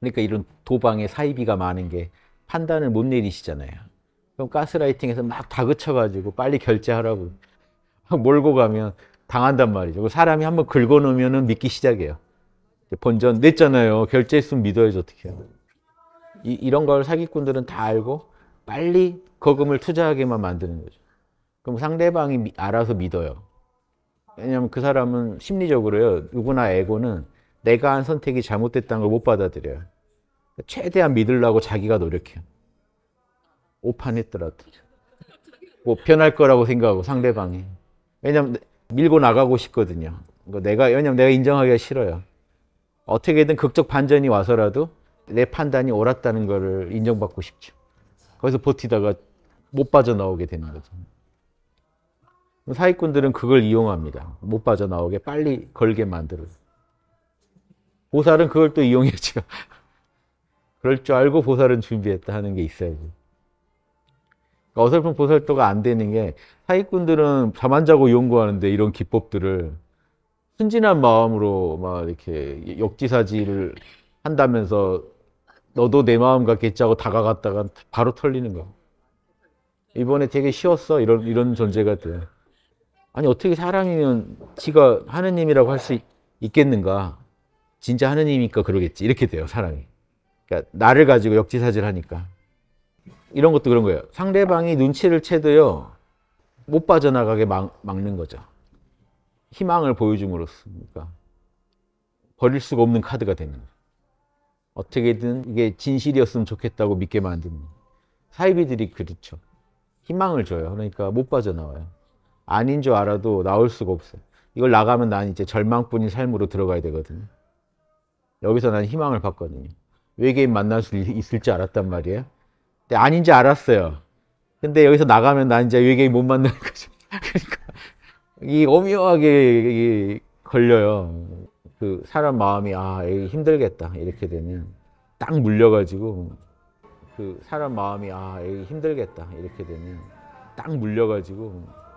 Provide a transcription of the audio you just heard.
그러니까 이런 도방에 사이비가 많은 게 판단을 못 내리시잖아요. 그럼 가스라이팅에서 막 다그쳐가지고 빨리 결제하라고 몰고 가면 당한단 말이죠. 그 사람이 한번 긁어놓으면 믿기 시작해요. 본전 냈잖아요. 결제했으면 믿어야지 어떻게 해요. 이, 이런 걸 사기꾼들은 다 알고 빨리 거금을 투자하게만 만드는 거죠. 그럼 상대방이 알아서 믿어요. 왜냐하면 그 사람은 심리적으로요. 누구나 에고는 내가 한 선택이 잘못됐다는 걸 못 받아들여요. 최대한 믿으려고 자기가 노력해요. 오판했더라도. 뭐 편할 거라고 생각하고 상대방이. 왜냐면 밀고 나가고 싶거든요. 그러니까 내가, 왜냐면 내가 인정하기가 싫어요. 어떻게든 극적 반전이 와서라도 내 판단이 옳았다는 것 인정받고 싶죠. 거기서 버티다가 못 빠져나오게 되는 거죠. 사기꾼들은 그걸 이용합니다. 못 빠져나오게 빨리 걸게 만들어요. 보살은 그걸 또 이용했죠. 그럴 줄 알고 보살은 준비했다 하는 게 있어야지. 그러니까 어설픈 보살도가 안 되는 게 사기꾼들은 잠 안 자고 연구하는데 이런 기법들을 순진한 마음으로 막 이렇게 역지사지를 한다면서 너도 내 마음 같겠지 하고 다가갔다가 바로 털리는 거. 이번에 되게 쉬웠어. 이런, 이런 존재가 돼. 아니, 어떻게 사랑이면 지가 하느님이라고 할 수 있겠는가? 진짜 하느님이니까 그러겠지. 이렇게 돼요, 사람이. 그러니까 나를 가지고 역지사질 하니까. 이런 것도 그런 거예요. 상대방이 눈치를 채도요, 못 빠져나가게 막, 막는 거죠. 희망을 보여줌으로써. 그러니까 버릴 수가 없는 카드가 되는 거예요. 어떻게든 이게 진실이었으면 좋겠다고 믿게 만듭니다. 사이비들이 그렇죠. 희망을 줘요. 그러니까 못 빠져나와요. 아닌 줄 알아도 나올 수가 없어요. 이걸 나가면 난 이제 절망뿐인 삶으로 들어가야 되거든요. 여기서 난 희망을 봤거든요. 외계인 만날 수 있을 줄 알았단 말이에요. 근데 아닌지 알았어요. 근데 여기서 나가면 난 이제 외계인 못 만날 거죠. 그러니까 이 오묘하게 이 걸려요. 그 사람 마음이 아 힘들겠다 이렇게 되면 딱 물려가지고 그 사람 마음이 아 힘들겠다 이렇게 되면 딱 물려가지고